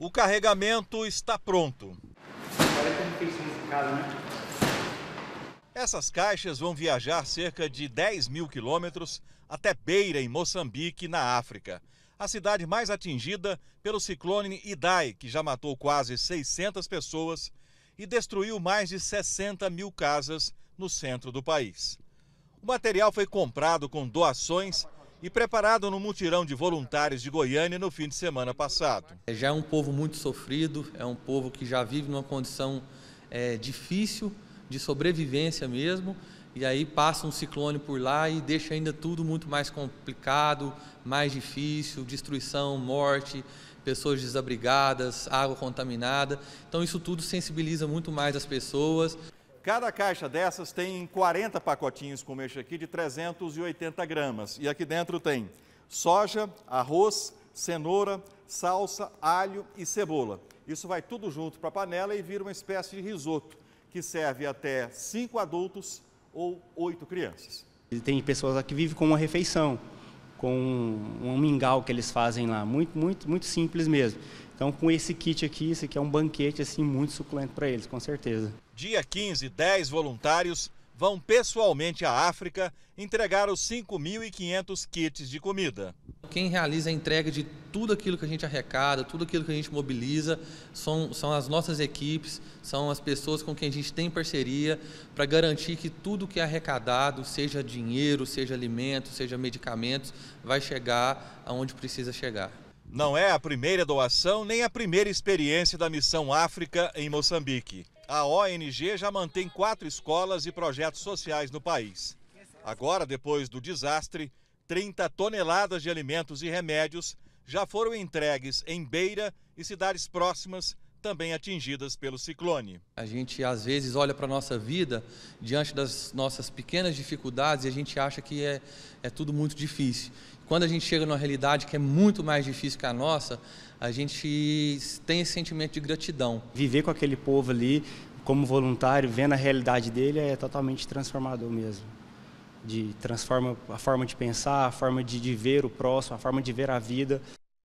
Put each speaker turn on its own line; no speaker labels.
O carregamento está pronto. Né? Essas caixas vão viajar cerca de 10 mil quilômetros até Beira, em Moçambique, na África. A cidade mais atingida pelo ciclone Idai, que já matou quase 600 pessoas e destruiu mais de 60 mil casas no centro do país. O material foi comprado com doações
e preparado no mutirão de voluntários de Goiânia no fim de semana passado. É, já é um povo muito sofrido, é um povo que já vive numa condição é, difícil, de sobrevivência mesmo, e aí passa um ciclone por lá e deixa ainda tudo muito mais complicado, mais difícil, destruição, morte, pessoas desabrigadas, água contaminada. Então isso tudo sensibiliza muito mais as pessoas. Cada caixa dessas tem 40 pacotinhos, como este aqui, de 380 gramas.
E aqui dentro tem soja, arroz, cenoura, salsa, alho e cebola. Isso vai tudo junto para a panela e vira uma espécie de risoto, que serve até 5 adultos ou 8 crianças.
Tem pessoas aqui que vivem com uma refeição, com um mingau que eles fazem lá, muito, muito, muito simples mesmo. Então, com esse kit aqui, isso aqui é um banquete assim muito suculento para eles, com certeza.
Dia 15, 10 voluntários vão pessoalmente à África entregar os 5.500
kits de comida. Quem realiza a entrega de tudo aquilo que a gente arrecada, tudo aquilo que a gente mobiliza, são, são as nossas equipes, são as pessoas com quem a gente tem parceria para garantir que tudo que é arrecadado, seja dinheiro, seja alimento, seja medicamentos, vai chegar aonde precisa chegar. Não é a primeira doação
nem a primeira experiência da Missão África em Moçambique. A ONG já mantém quatro escolas e projetos sociais no país. Agora, depois do desastre, 30 toneladas de alimentos e remédios já foram entregues em Beira
e cidades próximas também atingidas pelo ciclone. A gente às vezes olha para a nossa vida diante das nossas pequenas dificuldades e a gente acha que é, é tudo muito difícil. Quando a gente chega numa realidade que é muito mais difícil que a nossa, a gente
tem esse sentimento de gratidão. Viver com aquele povo ali, como voluntário, vendo a realidade dele, é totalmente transformador mesmo. De transforma a forma de pensar, a forma de, de ver o próximo, a forma de ver a vida.